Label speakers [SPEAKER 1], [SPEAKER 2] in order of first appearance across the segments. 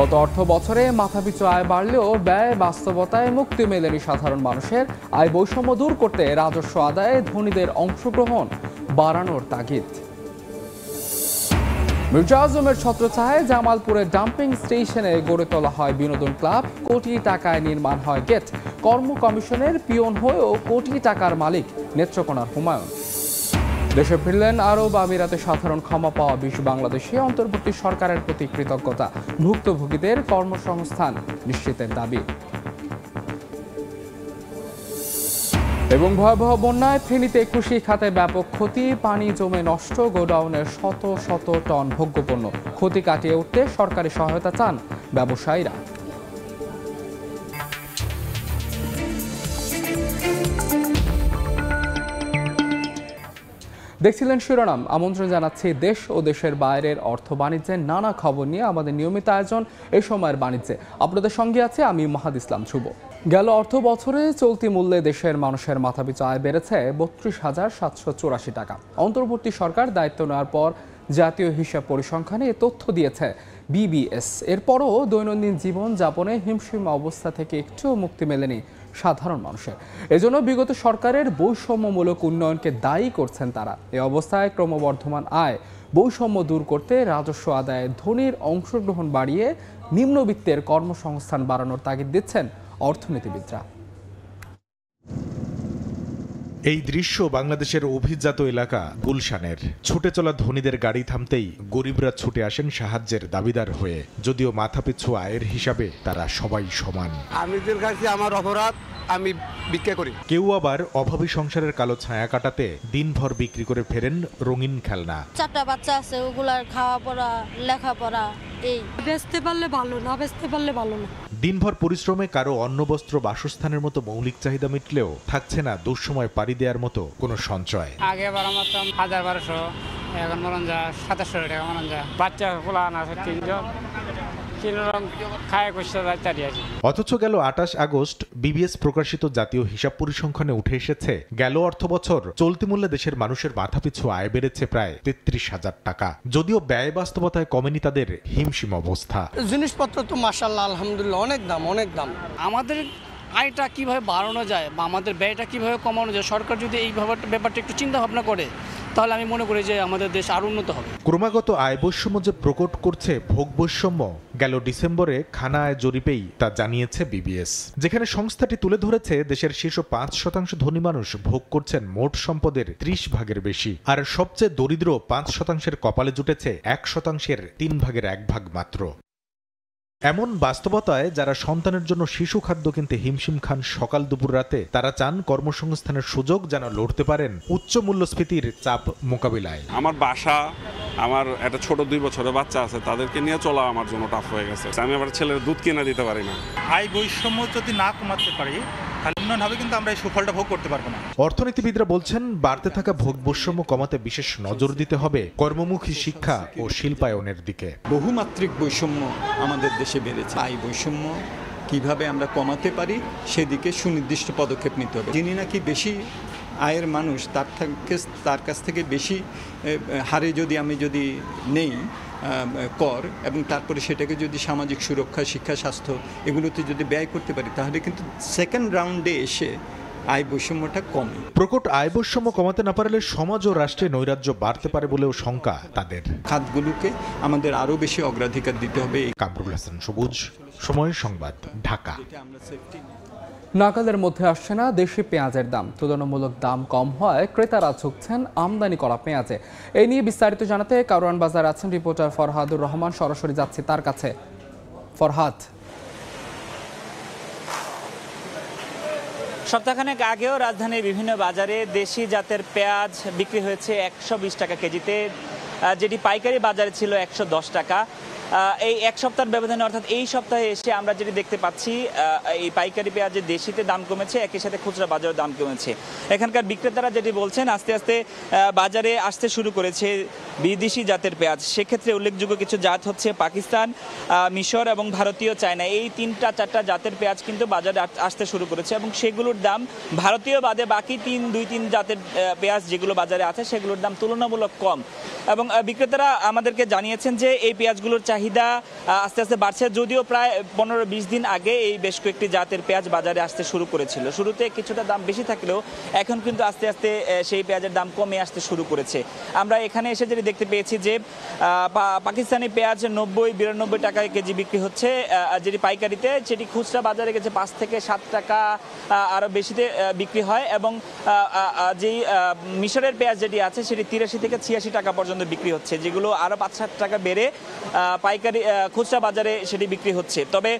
[SPEAKER 1] গত অর্থ বছরে মাথাপিছু আয় বাড়লেও ব্যয় বাস্তবতায় মুক্তি মেলেনি সাধারণ মানুষের আয় বৈষম্য দূর করতে রাজস্ব আদায়ে ধনীদের অংশগ্রহণ বাড়ানোর তাগিদ মির্জা আজমের ছত্রছায়ায় জামালপুরের ডাম্পিং স্টেশনে গড়ে তোলা হয় বিনোদন ক্লাব কোটি টাকায় নির্মাণ হয় গেট কর্ম কমিশনের পিয়ন হয়েও কোটি টাকার মালিক নেত্রকোনার হুমায়ুন দেশে ফিরলেন আরব আমিরাতে সাধারণ ক্ষমা পাওয়া বিশ্ব বাংলাদেশে অন্তর্বর্তী সরকারের প্রতি কৃতজ্ঞতা ভুক্তভোগীদের কর্মসংস্থান নিশ্চিতের দাবি এবং ভয়াবহ বন্যায় ফেনীতে কৃষি খাতে ব্যাপক ক্ষতি পানি জমে নষ্ট গোডাউনের শত শত টন ভোগ্যপণ্য ক্ষতি কাটিয়ে উঠতে সরকারি সহায়তা চান ব্যবসায়ীরা দেখছিলেন শিরোনাম আমন্ত্রণ জানাচ্ছি দেশ ও দেশের বাইরের অর্থ বাণিজ্যের নানা খবর নিয়ে আমাদের নিয়মিত আয়োজন এ সময়ের বাণিজ্যে আপনাদের সঙ্গে আছে আমি মাহাদ ইসলাম ছুব গেল অর্থ বছরে চলতি মূল্যে দেশের মানুষের মাথাপিছু আয় বেড়েছে বত্রিশ হাজার সাতশো চুরাশি টাকা অন্তর্বর্তী সরকার দায়িত্ব নেওয়ার পর জাতীয় হিসাব পরিসংখ্যানে এ তথ্য দিয়েছে বিবিএস এরপরও দৈনন্দিন জীবন যাপনে হিমশিম অবস্থা থেকে একটুও মুক্তি মেলেনি সাধারণ মানুষের এজন্য বিগত সরকারের বৈষম্যমূলক উন্নয়নকে দায়ী করছেন তারা এ অবস্থায় ক্রমবর্ধমান আয় বৈষম্য দূর করতে রাজস্ব আদায়ে ধনীর অংশগ্রহণ বাড়িয়ে নিম্নবিত্তের কর্মসংস্থান বাড়ানোর তাগিদ দিচ্ছেন অর্থনীতিবিদরা
[SPEAKER 2] এই দৃশ্য বাংলাদেশের অভিজাত এলাকা গুলশানের ছুটে চলা ধনীদের গাড়ি থামতেই গরিবরা ছুটে আসেন সাহায্যের দাবিদার হয়ে যদিও মাথাপিছু আয়ের হিসাবে তারা সবাই সমান
[SPEAKER 3] কাছে আমার অপরাধ আমি বিক্রি
[SPEAKER 2] করি কেউ আবার অভাবী সংসারের কালো ছায়া কাটাতে দিনভর বিক্রি করে ফেরেন রঙিন খেলনা
[SPEAKER 4] চারটা বাচ্চা আছে ওগুলার খাওয়া পড়া লেখাপড়া এই বেচতে পারলে ভালো না বেচতে পারলে ভালো না
[SPEAKER 2] দিনভর পরিশ্রমে কারো অন্ন বস্ত্র বাসস্থানের মতো মৌলিক চাহিদা মিটলেও থাকছে না দুঃসময় পাড়ি দেওয়ার মতো কোনো সঞ্চয়
[SPEAKER 5] আগে হাজার বারোশো এখন মরণ যা সাতাশশো টাকা মরণ যা বাচ্চা তিনজন
[SPEAKER 2] অথচ গেল আঠাশ আগস্ট বিবিএস প্রকাশিত জাতীয় হিসাব পরিসংখ্যানে উঠে এসেছে গেল অর্থ বছর চলতি মূল্যে দেশের মানুষের মাথাপিছু আয় বেড়েছে প্রায় তেত্রিশ হাজার টাকা যদিও ব্যয় বাস্তবতায় কমেনি তাদের হিমশিম অবস্থা
[SPEAKER 3] জিনিসপত্র তো মাসাল্লাহ আলহামদুলিল্লাহ অনেক দাম অনেক দাম আমাদের আয়টা কিভাবে বাড়ানো যায় বা আমাদের ব্যয়টা কিভাবে কমানো যায় সরকার যদি এই ব্যাপারটা একটু চিন্তা ভাবনা করে তাহলে আমি মনে করি যে আমাদের দেশ আরো উন্নত হবে
[SPEAKER 2] ক্রমাগত আয় বৈষম্য যে প্রকট করছে ভোগ বৈষম্য গেল ডিসেম্বরে খানায় জরিপেই তা জানিয়েছে বিবিএস যেখানে সংস্থাটি তুলে ধরেছে দেশের শীর্ষ পাঁচ শতাংশ ধনী মানুষ ভোগ করছেন মোট সম্পদের ত্রিশ ভাগের বেশি আর সবচেয়ে দরিদ্র পাঁচ শতাংশের কপালে জুটেছে এক শতাংশের তিন ভাগের এক ভাগ মাত্র এমন বাস্তবতায় যারা সন্তানের জন্য শিশু খাদ্য কিনতে হিমশিম খান সকাল দুপুর রাতে তারা চান কর্মসংস্থানের সুযোগ যেন লড়তে পারেন উচ্চ মূল্যস্ফীতির চাপ মোকাবিলায়
[SPEAKER 6] আমার বাসা আমার একটা ছোট দুই বছরের বাচ্চা আছে তাদেরকে নিয়ে চলা আমার জন্য টাফ হয়ে গেছে
[SPEAKER 5] আমি
[SPEAKER 3] আমার ছেলের দুধ কিনে দিতে পারি না আয় বৈষম্য যদি না কমাতে পারি কিন্তু আমরা সুফলটা ভোগ করতে পারবো না
[SPEAKER 2] অর্থনীতিবিদরা বলছেন বাড়তে থাকা ভোগ বৈষম্য কমাতে বিশেষ নজর দিতে হবে কর্মমুখী শিক্ষা ও শিল্পায়নের দিকে বহুমাত্রিক বৈষম্য
[SPEAKER 6] আমাদের দেশে বেড়েছে আয় বৈষম্য কিভাবে আমরা কমাতে পারি সেদিকে সুনির্দিষ্ট পদক্ষেপ নিতে হবে যিনি নাকি বেশি আয়ের মানুষ তার থেকে তার কাছ থেকে বেশি হারে যদি আমি যদি নেই কর এবং তারপরে সেটাকে যদি সামাজিক সুরক্ষা শিক্ষা স্বাস্থ্য এগুলোতে যদি ব্যয় করতে পারি তাহলে কিন্তু সেকেন্ড রাউন্ডে এসে আয় বৈষম্যটা কমে
[SPEAKER 2] প্রকট আয় বৈষম্য কমাতে না পারলে সমাজ ও রাষ্ট্রে নৈরাজ্য বাড়তে পারে বলেও শঙ্কা তাদের খাতগুলোকে আমাদের আরও বেশি অগ্রাধিকার দিতে হবে কামরুল হাসান সবুজ সময় সংবাদ ঢাকা
[SPEAKER 1] নাগালের মধ্যে আসছে না দেশি পেঁয়াজের দাম তুলনামূলক দাম কম হয় ক্রেতারা ঝুঁকছেন আমদানি করা পেঁয়াজে এই নিয়ে বিস্তারিত জানাতে কারওয়ান বাজার আছেন রিপোর্টার ফরহাদুর রহমান সরাসরি যাচ্ছে তার কাছে ফরহাদ
[SPEAKER 6] সপ্তাহখানেক আগেও রাজধানীর বিভিন্ন বাজারে দেশি জাতের পেঁয়াজ বিক্রি হয়েছে একশো টাকা কেজিতে যেটি পাইকারি বাজারে ছিল একশো টাকা এই এক সপ্তাহের ব্যবধানে অর্থাৎ এই সপ্তাহে এসে আমরা যেটি দেখতে পাচ্ছি এই পাইকারি পেঁয়াজ দেশিতে দাম কমেছে একই সাথে খুচরা বাজারের দাম কমেছে এখানকার বিক্রেতারা যেটি বলছেন আস্তে আস্তে বাজারে আসতে শুরু করেছে বিদেশি জাতের পেঁয়াজ সেক্ষেত্রে উল্লেখযোগ্য কিছু জাত হচ্ছে পাকিস্তান মিশর এবং ভারতীয় চায়না এই তিনটা চারটা জাতের পেঁয়াজ কিন্তু বাজারে আসতে শুরু করেছে এবং সেগুলোর দাম ভারতীয় বাদে বাকি তিন দুই তিন জাতের পেঁয়াজ যেগুলো বাজারে আছে সেগুলোর দাম তুলনামূলক কম এবং বিক্রেতারা আমাদেরকে জানিয়েছেন যে এই পেঁয়াজগুলোর চাহিদা চাহিদা আস্তে আস্তে বাড়ছে যদিও প্রায় পনেরো বিশ দিন আগে এই বেশ কয়েকটি জাতের পেঁয়াজ বাজারে আসতে শুরু করেছিল শুরুতে কিছুটা দাম বেশি থাকলেও এখন কিন্তু আস্তে আস্তে সেই পেঁয়াজের দাম কমে আসতে শুরু করেছে আমরা এখানে এসে যেটি দেখতে পেয়েছি যে পাকিস্তানি পেঁয়াজ নব্বই বিরানব্বই টাকা কেজি বিক্রি হচ্ছে যেটি পাইকারিতে সেটি খুচরা বাজারে গেছে পাঁচ থেকে সাত টাকা আরও বেশিতে বিক্রি হয় এবং যেই মিশরের পেঁয়াজ যেটি আছে সেটি তিরাশি থেকে ছিয়াশি টাকা পর্যন্ত বিক্রি হচ্ছে যেগুলো আরও পাঁচ সাত টাকা বেড়ে পাইকারি খুচরা বাজারে সেটি বিক্রি হচ্ছে তবে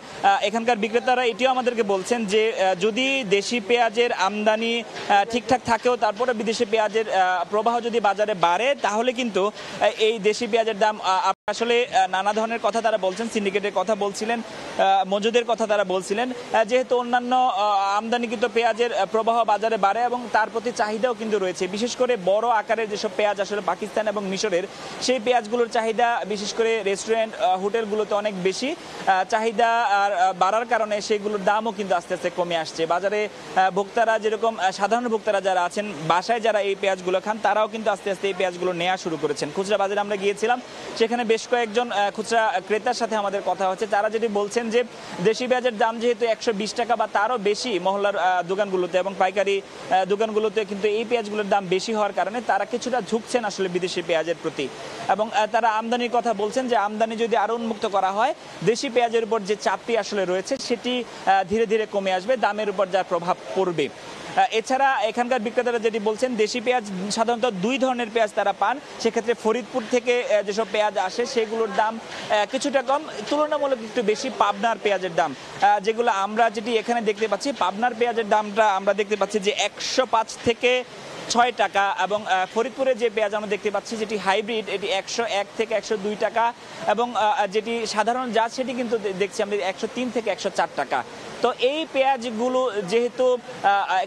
[SPEAKER 6] এখানকার বিক্রেতারা এটিও আমাদেরকে বলছেন যে যদি দেশি পেঁয়াজের আমদানি ঠিকঠাক থাকেও তারপরে বিদেশি পেঁয়াজের প্রবাহ যদি বাজারে বাড়ে তাহলে কিন্তু এই দেশি পেঁয়াজের দাম আসলে নানা ধরনের কথা তারা বলছেন সিন্ডিকেটের কথা বলছিলেন মজুদের কথা তারা বলছিলেন যেহেতু অন্যান্য আমদানিকৃত পেঁয়াজের প্রবাহ বাজারে বাড়ে এবং তার প্রতি চাহিদাও কিন্তু রয়েছে বিশেষ করে বড় আকারের যেসব পেঁয়াজ আসলে পাকিস্তান এবং মিশরের সেই পেঁয়াজগুলোর চাহিদা বিশেষ করে রেস্টুরেন্ট হোটেলগুলোতে অনেক বেশি চাহিদা আর বাড়ার কারণে সেইগুলোর দামও কিন্তু আস্তে আস্তে কমে আসছে বাজারে ভোক্তারা যেরকম সাধারণ ভোক্তারা যারা আছেন বাসায় যারা এই পেঁয়াজগুলো খান তারাও কিন্তু আস্তে আস্তে এই পেঁয়াজগুলো নেওয়া শুরু করেছেন খুচরা বাজারে আমরা গিয়েছিলাম সেখানে বেশ কয়েকজন খুচরা ক্রেতার সাথে আমাদের কথা হচ্ছে তারা যেটি বলছেন যে দেশি পেঁয়াজের দাম যেহেতু একশো টাকা বা তারও বেশি মহল্লার দোকানগুলোতে এবং পাইকারি দোকানগুলোতে কিন্তু এই পেঁয়াজগুলোর দাম বেশি হওয়ার কারণে তারা কিছুটা ঝুঁকছেন আসলে বিদেশি পেঁয়াজের প্রতি এবং তারা আমদানির কথা বলছেন যে আমদানি যদি আরও উন্মুক্ত করা হয় দেশি পেঁয়াজের উপর যে চাপটি আসলে রয়েছে সেটি ধীরে ধীরে কমে আসবে দামের উপর যার প্রভাব পড়বে এছাড়া এখানকার বিক্রেতারা যেটি বলছেন দেশি পেঁয়াজ সাধারণত দুই ধরনের পেঁয়াজ তারা পান সেক্ষেত্রে ফরিদপুর থেকে যেসব পেঁয়াজ আসে সেগুলোর দাম কিছুটা কম তুলনামূলক একটু বেশি পাবনার পেঁয়াজের দাম যেগুলো আমরা যেটি এখানে দেখতে পাচ্ছি পাবনার পেঁয়াজের দামটা আমরা দেখতে পাচ্ছি যে একশো পাঁচ থেকে ছয় টাকা এবং ফরিদপুরে যে পেঁয়াজ আমরা দেখতে পাচ্ছি যেটি হাইব্রিড এটি একশো এক থেকে একশো দুই টাকা এবং যেটি সাধারণ জাত সেটি কিন্তু দেখছি আমরা একশো তিন থেকে একশো চার টাকা তো এই পেঁয়াজগুলো যেহেতু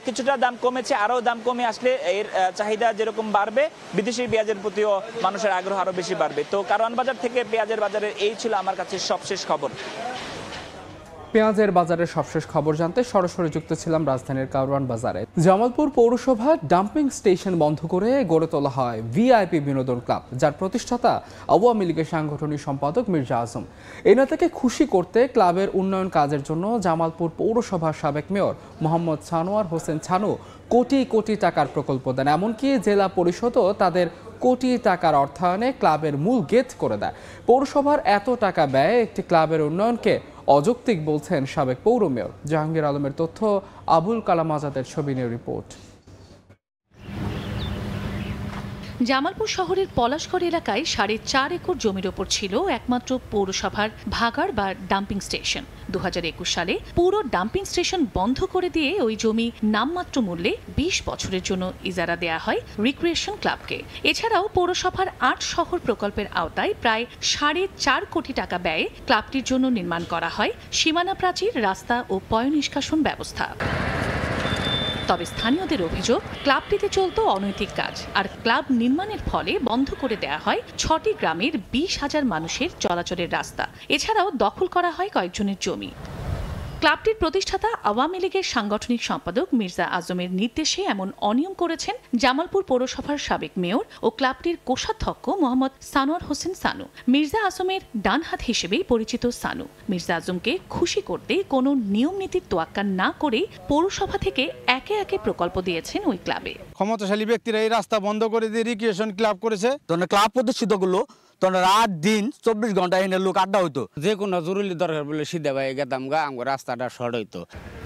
[SPEAKER 6] কিছুটা দাম কমেছে আরও দাম কমে আসলে এর চাহিদা যেরকম বাড়বে বিদেশি পেঁয়াজের প্রতিও মানুষের আগ্রহ আরও বেশি বাড়বে তো কারওয়ান বাজার থেকে পেঁয়াজের বাজারের এই ছিল আমার কাছে সবশেষ খবর
[SPEAKER 1] পেঁয়াজের বাজারের সবশেষ খবর জানতে সরাসরি যুক্ত ছিলাম রাজধানীর কারওয়ান বাজারে জামালপুর পৌরসভা ডাম্পিং স্টেশন বন্ধ করে গড়ে তোলা হয় ভিআইপি বিনোদন ক্লাব যার প্রতিষ্ঠাতা আওয়ামী লীগের সাংগঠনিক সম্পাদক মির্জা আজম এ নেতাকে খুশি করতে ক্লাবের উন্নয়ন কাজের জন্য জামালপুর পৌরসভার সাবেক মেয়র মোহাম্মদ ছানোয়ার হোসেন ছানু কোটি কোটি টাকার প্রকল্প দেন এমনকি জেলা পরিষদও তাদের কোটি টাকার অর্থায়নে ক্লাবের মূল গেট করে দেয় পৌরসভার এত টাকা ব্যয় একটি ক্লাবের উন্নয়নকে অযৌক্তিক বলছেন সাবেক পৌর মেয়র জাহাঙ্গীর আলমের তথ্য আবুল কালাম আজাদের ছবি নিয়ে
[SPEAKER 7] রিপোর্ট জামালপুর শহরের পলাশগড় এলাকায় সাড়ে চার একর জমির ওপর ছিল একমাত্র পৌরসভার ভাগাড় বা ডাম্পিং স্টেশন দু সালে পুরো ডাম্পিং স্টেশন বন্ধ করে দিয়ে ওই জমি নামমাত্র মূল্যে ২০ বছরের জন্য ইজারা দেয়া হয় রিক্রিয়েশন ক্লাবকে এছাড়াও পৌরসভার আট শহর প্রকল্পের আওতায় প্রায় সাড়ে চার কোটি টাকা ব্যয়ে ক্লাবটির জন্য নির্মাণ করা হয় সীমানা প্রাচীর রাস্তা ও পয় নিষ্কাশন ব্যবস্থা তবে স্থানীয়দের অভিযোগ ক্লাবটিতে চলত অনৈতিক কাজ আর ক্লাব নির্মাণের ফলে বন্ধ করে দেয়া হয় ছটি গ্রামের বিশ হাজার মানুষের চলাচলের রাস্তা এছাড়াও দখল করা হয় কয়েকজনের জমি ক্লাবটির প্রতিষ্ঠাতা আওয়ামী লীগের সাংগঠনিক সম্পাদক মির্জা আজমের নির্দেশে এমন অনিয়ম করেছেন জামালপুর পৌরসভার সাবেক মেয়র ও ক্লাবটির কোষাধ্যক্ষ মোহাম্মদ সানোয়ার হোসেন সানু মির্জা আজমের ডান হাত হিসেবেই পরিচিত সানু মির্জা আজমকে খুশি করতে কোনো নিয়ম নীতির তোয়াক্কা না করে পৌরসভা থেকে একে একে প্রকল্প দিয়েছেন ওই ক্লাবে
[SPEAKER 2] ক্ষমতাশালী ব্যক্তিরা এই রাস্তা বন্ধ করে দিয়ে রিক্রিয়েশন ক্লাব করেছে তখন ক্লাব
[SPEAKER 8] প্রতিষ্ঠিত করলো তখন রাত দিন চব্বিশ ঘন্টা এনে লোক আড্ডা হইতো যে কোনো জরুরি দরকার বলে
[SPEAKER 6] সিদ্ধা ভাই গেতাম গা আমার রাস্তাটা শর্ট হইতো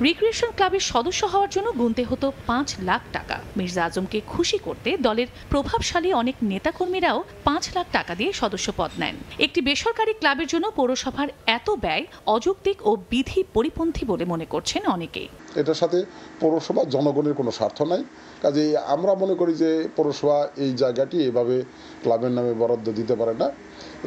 [SPEAKER 7] রিক্রিয়েশন ক্লাবের সদস্য হওয়ার জন্য গুনতে হতো পাঁচ লাখ টাকা মির্জা আজমকে খুশি করতে দলের প্রভাবশালী অনেক নেতাকর্মীরাও পাঁচ লাখ টাকা দিয়ে সদস্য পদ নেন একটি বেসরকারি ক্লাবের জন্য পৌরসভার এত ব্যয় অযৌক্তিক ও বিধি পরিপন্থী বলে মনে করছেন অনেকেই
[SPEAKER 3] এটার সাথে পৌরসভা জনগণের কোনো স্বার্থ নাই কাজে আমরা মনে করি যে পৌরসভা এই জায়গাটি এভাবে ক্লাবের নামে বরাদ্দ দিতে পারে না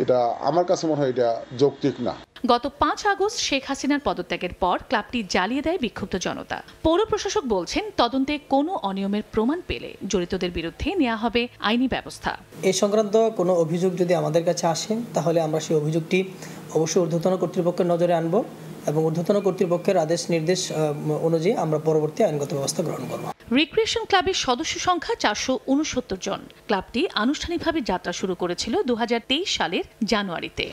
[SPEAKER 3] এটা আমার কাছে মনে হয় এটা যৌক্তিক না
[SPEAKER 7] গত পাঁচ আগস্ট শেখ হাসিনার পদত্যাগের পর ক্লাবটি জ্বালিয়ে দেয় বিক্ষুব্ধ জনতা পৌর প্রশাসক বলছেন তদন্তে কোনো অনিয়মের প্রমাণ পেলে জড়িতদের বিরুদ্ধে নেওয়া হবে আইনি ব্যবস্থা এ সংক্রান্ত
[SPEAKER 9] কোনো অভিযোগ যদি আমাদের কাছে আসে তাহলে আমরা সেই অভিযোগটি অবশ্যই ঊর্ধ্বতন কর্তৃপক্ষের নজরে আনবো এবং ঊর্ধ্বতন কর্তৃপক্ষের আদেশ নির্দেশ অনুযায়ী আমরা পরবর্তী আইনগত ব্যবস্থা গ্রহণ করব
[SPEAKER 7] রিক্রিয়েশন ক্লাবের সদস্য সংখ্যা চারশো উনসত্তর জন ক্লাবটি আনুষ্ঠানিকভাবে যাত্রা শুরু করেছিল দু সালের জানুয়ারিতে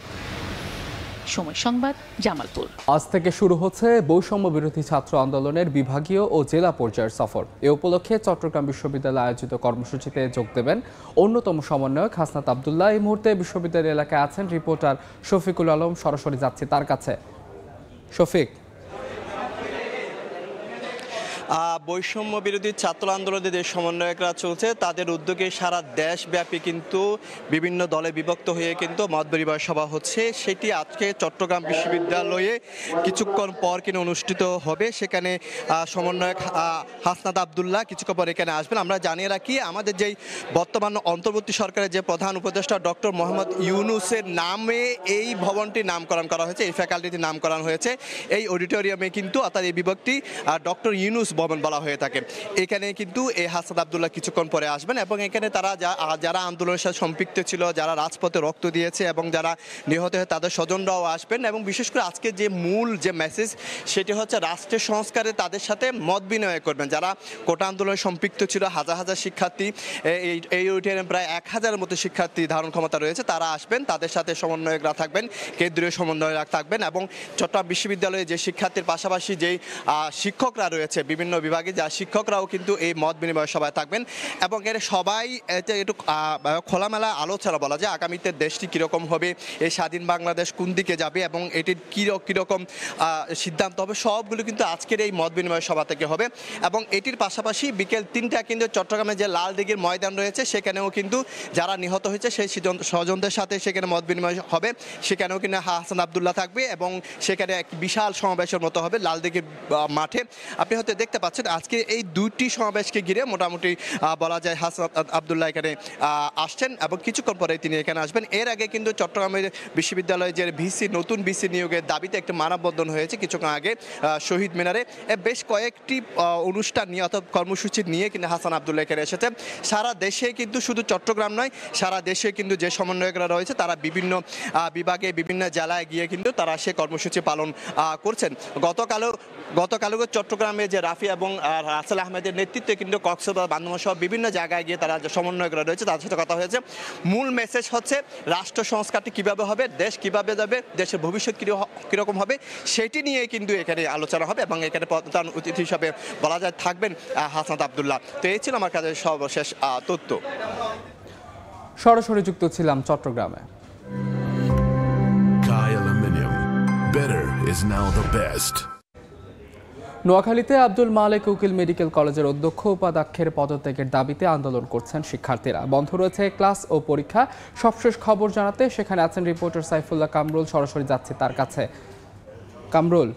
[SPEAKER 7] সময় সংবাদ জামালপুর
[SPEAKER 1] আজ থেকে শুরু হচ্ছে বৈষম্য বিরোধী ছাত্র আন্দোলনের বিভাগীয় ও জেলা পর্যায়ের সফর এ উপলক্ষে চট্টগ্রাম বিশ্ববিদ্যালয়ে আয়োজিত কর্মসূচিতে যোগ দেবেন অন্যতম সমন্বয়ক হাসনাত আবদুল্লাহ এই মুহূর্তে বিশ্ববিদ্যালয় এলাকায় আছেন রিপোর্টার শফিকুল আলম সরাসরি যাচ্ছে তার কাছে شوفيك
[SPEAKER 10] বৈষম্য বিরোধী ছাত্র আন্দোলনের যে সমন্বয়করা চলছে তাদের উদ্যোগে সারা দেশব্যাপী কিন্তু বিভিন্ন দলে বিভক্ত হয়ে কিন্তু মত বিনিময় সভা হচ্ছে সেটি আজকে চট্টগ্রাম বিশ্ববিদ্যালয়ে কিছুক্ষণ পর কিন্তু অনুষ্ঠিত হবে সেখানে সমন্বয়ক হাসনাদ আবদুল্লাহ কিছুক্ষণ পর এখানে আসবেন আমরা জানিয়ে রাখি আমাদের যেই বর্তমান অন্তর্বর্তী সরকারের যে প্রধান উপদেষ্টা ডক্টর মোহাম্মদ ইউনুসের নামে এই ভবনটি নামকরণ করা হয়েছে এই ফ্যাকাল্টিটি নামকরণ হয়েছে এই অডিটোরিয়ামে কিন্তু অর্থাৎ এই বিভক্তি ডক্টর ইউনুস ভবন বলা হয়ে থাকে এখানে কিন্তু এই হাসাদ আবদুল্লাহ কিছুক্ষণ পরে আসবেন এবং এখানে তারা যা যারা আন্দোলনের সাথে সম্পৃক্ত ছিল যারা রাজপথে রক্ত দিয়েছে এবং যারা নিহত হয়ে তাদের স্বজনরাও আসবেন এবং বিশেষ করে আজকে যে মূল যে মেসেজ সেটি হচ্ছে রাষ্ট্রের সংস্কারে তাদের সাথে মত বিনিময় করবেন যারা কোটা আন্দোলনে সম্পৃক্ত ছিল হাজার হাজার শিক্ষার্থী এই ইউটিএনের প্রায় এক হাজারের মতো শিক্ষার্থী ধারণ ক্ষমতা রয়েছে তারা আসবেন তাদের সাথে সমন্বয়করা থাকবেন কেন্দ্রীয় সমন্বয়করা থাকবেন এবং চট্টগ্রাম বিশ্ববিদ্যালয়ে যে শিক্ষার্থীর পাশাপাশি যেই শিক্ষকরা রয়েছে বিভিন্ন বিভিন্ন বিভাগে যা শিক্ষকরাও কিন্তু এই মত বিনিময় সভায় থাকবেন এবং এর সবাই একটু খোলামেলা আলোচনা বলা যায় আগামীতে দেশটি কীরকম হবে এই স্বাধীন বাংলাদেশ কোন দিকে যাবে এবং এটির কী কীরকম সিদ্ধান্ত হবে সবগুলো কিন্তু আজকের এই মত বিনিময় সভা থেকে হবে এবং এটির পাশাপাশি বিকেল তিনটা কিন্তু চট্টগ্রামে যে লাল দিঘির ময়দান রয়েছে সেখানেও কিন্তু যারা নিহত হয়েছে সেই স্বজনদের সাথে সেখানে মত বিনিময় হবে সেখানেও কিন্তু হাসান আবদুল্লাহ থাকবে এবং সেখানে এক বিশাল সমাবেশের মতো হবে লাল দিঘির মাঠে আপনি হয়তো দেখতে দেখতে পাচ্ছেন আজকে এই দুইটি সমাবেশকে ঘিরে মোটামুটি বলা যায় হাসান আবদুল্লাহ এখানে আসছেন এবং কিছুক্ষণ পরে তিনি এখানে আসবেন এর আগে কিন্তু চট্টগ্রামের বিশ্ববিদ্যালয়ে যে ভিসি নতুন ভিসি নিয়োগের দাবিতে একটি মানববন্ধন হয়েছে কিছুক্ষণ আগে শহীদ মিনারে বেশ কয়েকটি অনুষ্ঠান নিয়ে অর্থাৎ কর্মসূচি নিয়ে কিন্তু হাসান আবদুল্লাহ এখানে এসেছে সারা দেশে কিন্তু শুধু চট্টগ্রাম নয় সারা দেশে কিন্তু যে সমন্বয়করা রয়েছে তারা বিভিন্ন বিভাগে বিভিন্ন জেলায় গিয়ে কিন্তু তারা সে কর্মসূচি পালন করছেন গতকালও গতকাল চট্টগ্রামে যে রাফি এবং রাসেল আহমেদের নেতৃত্বে কিন্তু কক্সবাজার বান্ধবন সহ বিভিন্ন জায়গায় গিয়ে তারা সমন্বয়করা রয়েছে তাদের সাথে কথা হয়েছে মূল মেসেজ হচ্ছে রাষ্ট্র সংস্কারটি কীভাবে হবে দেশ কিভাবে যাবে দেশের ভবিষ্যৎ কীরকম হবে সেটি নিয়ে কিন্তু এখানে আলোচনা হবে এবং এখানে প্রধান অতিথি হিসাবে বলা যায় থাকবেন হাসনাত আবদুল্লাহ তো এই ছিল আমার কাছে সর্বশেষ তথ্য
[SPEAKER 1] সরাসরি যুক্ত ছিলাম চট্টগ্রামে
[SPEAKER 6] Better is now the best.
[SPEAKER 1] নোয়াখালীতে আব্দুল মালিক উকিল মেডিকেল কলেজের অধ্যক্ষ উপাধ্যক্ষের পদত্যাগের দাবিতে আন্দোলন করছেন শিক্ষার্থীরা বন্ধ রয়েছে ক্লাস ও পরীক্ষা সবশেষ খবর জানাতে সেখানে আছেন রিপোর্টার সাইফুল্লাহ কামরুল সরাসরি যাচ্ছে তার কাছে কামরুল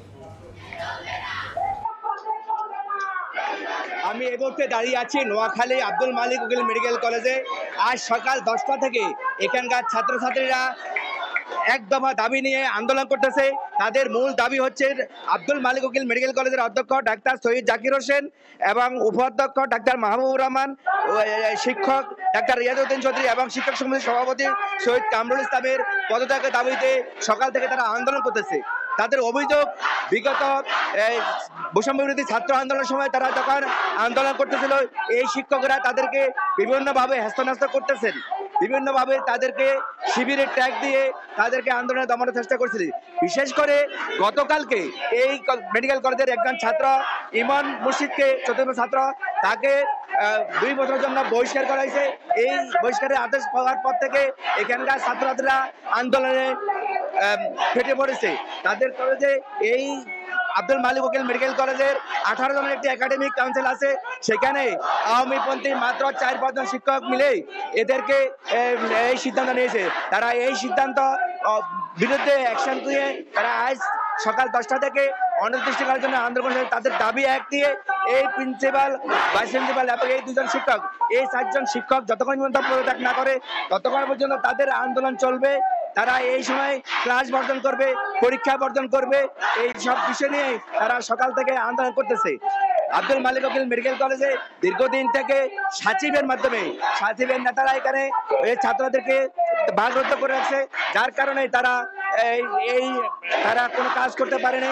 [SPEAKER 11] আমি এ মুহূর্তে দাঁড়িয়ে আছি নোয়াখালী আব্দুল মালিক উকিল মেডিকেল কলেজে আজ সকাল দশটা থেকে এখানকার ছাত্রছাত্রীরা এক দফা দাবি নিয়ে আন্দোলন করতেছে তাদের মূল দাবি হচ্ছে আব্দুল মালিক উকিল মেডিকেল কলেজের অধ্যক্ষ ডাক্তার সৈয়দ জাকির হোসেন এবং উপাধ্যক্ষ ডাক্তার মাহবুব রহমান শিক্ষক ডাক্তার রিয়াজউদ্দিন চৌধুরী এবং শিক্ষক সমিতির সভাপতি সৈয়দ কামরুল ইসলামের পদত্যাগের দাবিতে সকাল থেকে তারা আন্দোলন করতেছে তাদের অভিযোগ বিগত বৈষম্য বিরোধী ছাত্র আন্দোলনের সময় তারা তখন আন্দোলন করতেছিল এই শিক্ষকরা তাদেরকে বিভিন্নভাবে হ্যাস্ত করতেছেন বিভিন্নভাবে তাদেরকে শিবিরের ট্যাগ দিয়ে তাদেরকে আন্দোলনে দমানোর চেষ্টা করছিল বিশেষ করে গতকালকে এই মেডিকেল কলেজের একজন ছাত্র ইমান মুর্শিদকে চতুর্থ ছাত্র তাকে দুই বছরের জন্য বহিষ্কার করা হয়েছে এই বহিষ্কারের আদেশ পাওয়ার পর থেকে এখানকার ছাত্রছাত্রীরা আন্দোলনে ফেটে পড়েছে তাদের কলেজে এই আব্দুল মালিক উকিল মেডিকেল কলেজের আঠারো জনের একটি একাডেমিক কাউন্সিল আছে সেখানে আওয়ামীপন্থী মাত্র চার পাঁচজন শিক্ষক মিলে এদেরকে এই সিদ্ধান্ত নিয়েছে তারা এই সিদ্ধান্ত বিরুদ্ধে অ্যাকশন দিয়ে তারা আজ সকাল দশটা থেকে অনির্দিষ্টকালের জন্য আন্দোলন তাদের দাবি এক দিয়ে এই প্রিন্সিপাল ভাইস প্রিন্সিপাল এবং এই দুজন শিক্ষক এই চারজন শিক্ষক যতক্ষণ পর্যন্ত পদত্যাগ না করে ততক্ষণ পর্যন্ত তাদের আন্দোলন চলবে তারা এই সময় ক্লাস বর্জন করবে পরীক্ষা বর্জন করবে এই সব বিষয় নিয়ে তারা সকাল থেকে আন্দোলন করতেছে আব্দুল মালিক অকিল মেডিকেল কলেজে দীর্ঘদিন থেকে সাচিবের মাধ্যমে সাচিবের নেতারা এখানে এই ছাত্রদেরকে বাসরদ্ধ করে রাখছে যার কারণে তারা এই তারা কোনো কাজ করতে পারেনি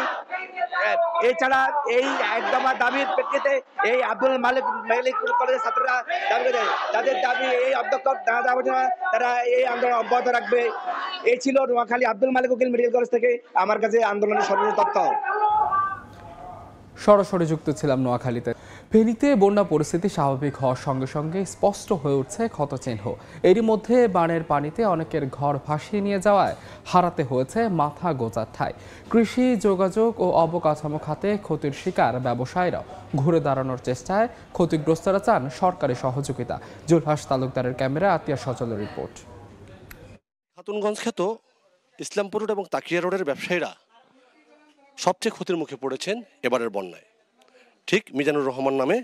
[SPEAKER 11] এছাড়া এই একদম দাবির প্রেক্ষিতে এই আব্দুল মালিক মালিক কলেজের ছাত্ররা দাবি করে তাদের দাবি এই অধ্যক্ষর তারা এই আন্দোলন অব্যাহত রাখবে এই ছিল নোয়াখালী আব্দুল মালিক উকিল মেডিকেল কলেজ থেকে আমার কাছে আন্দোলনের সর্বোচ্চ তথ্য
[SPEAKER 1] সরাসরি যুক্ত ছিলাম নোয়াখালীতে ফেনীতে বন্যা পরিস্থিতি স্বাভাবিক হওয়ার সঙ্গে সঙ্গে স্পষ্ট হয়ে উঠছে ক্ষতচিহ্ন এরই মধ্যে বানের পানিতে অনেকের ঘর ভাসিয়ে নিয়ে যাওয়ায় হারাতে হয়েছে মাথা গোজার ঠাই কৃষি যোগাযোগ ও অবকাঠামো খাতে ক্ষতির শিকার ব্যবসায়ীরা ঘুরে দাঁড়ানোর চেষ্টায় ক্ষতিগ্রস্তরা চান সরকারি সহযোগিতা জুলহাস তালুকদারের ক্যামেরা আতিয়া সচলের রিপোর্ট
[SPEAKER 3] খাতুনগঞ্জ খ্যাত ইসলামপুর রোড এবং তাকিয়া রোডের ব্যবসায়ীরা সবচেয়ে ক্ষতির মুখে পড়েছেন এবারের বন্যায় ঠিক মিজানুর রহমান নামে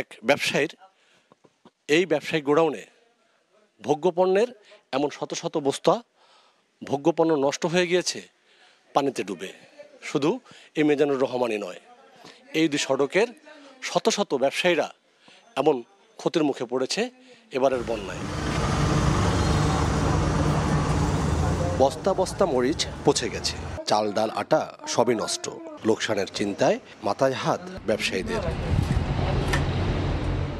[SPEAKER 3] এক ব্যবসায়ীর এই ব্যবসায়ী গোডাউনে ভোগ্যপণ্যের এমন শত শত বস্তা ভোগ্যপণ্য নষ্ট হয়ে গিয়েছে পানিতে ডুবে শুধু এই মেজানুর রহমানই নয় এই দুই সড়কের শত শত ব্যবসায়ীরা এমন ক্ষতির মুখে পড়েছে এবারের বন্যায় বস্তা বস্তা মরিচ পচে গেছে চাল ডাল আটা সবই নষ্ট লোকসানের চিন্তায় মাথায় হাত ব্যবসায়ীদের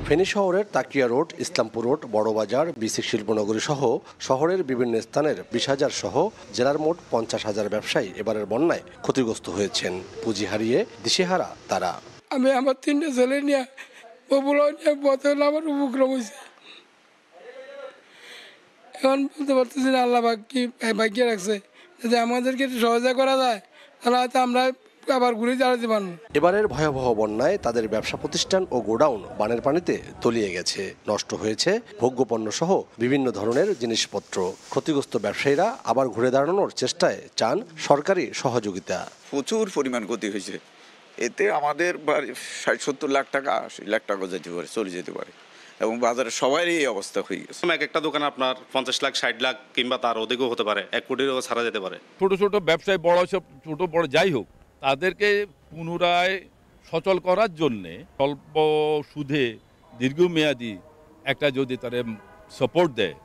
[SPEAKER 3] ফেনী শহরের তাকিয়া রোড ইসলামপুর রোড বড়বাজার বিসি শিল্পনগরী সহ শহরের বিভিন্ন স্থানের বিশ হাজার সহ জেলার মোট পঞ্চাশ হাজার ব্যবসায়ী এবারের বন্যায় ক্ষতিগ্রস্ত হয়েছেন পুঁজি হারিয়ে দিশেহারা তারা
[SPEAKER 6] আমি আমার তিনটে ছেলে নিয়ে আমার উপক্রম হয়েছে
[SPEAKER 1] এখন বলতে পারতেছি না আল্লাহ বাকি ভাগ্যে রাখছে যদি আমাদেরকে সহযোগিতা করা যায়
[SPEAKER 8] তাহলে হয়তো আমরা আবার ঘুরে যাওয়া পারবো
[SPEAKER 3] এবারের ভয়াবহ বন্যায় তাদের ব্যবসা প্রতিষ্ঠান ও গোডাউন বানের পানিতে তলিয়ে গেছে নষ্ট হয়েছে ভোগ্যপণ্য সহ বিভিন্ন ধরনের জিনিসপত্র ক্ষতিগ্রস্ত ব্যবসায়ীরা আবার ঘুরে দাঁড়ানোর চেষ্টায় চান সরকারি সহযোগিতা
[SPEAKER 10] প্রচুর পরিমাণ ক্ষতি হয়েছে এতে আমাদের ষাট সত্তর লাখ টাকা আশি
[SPEAKER 2] লাখ টাকা যেতে পারে চলে যেতে পারে এবং বাজারে সবারই এই অবস্থা হয়ে গেছে এক একটা দোকানে আপনার পঞ্চাশ লাখ ষাট লাখ কিংবা তার অধিকও হতে পারে এক কোটিরও ছাড়া যেতে পারে
[SPEAKER 5] ছোট ছোট ব্যবসায় বড় সব ছোট বড় যাই হোক তাদেরকে পুনরায় সচল করার জন্যে অল্প সুদে দীর্ঘমেয়াদী একটা যদি তারা সাপোর্ট দেয়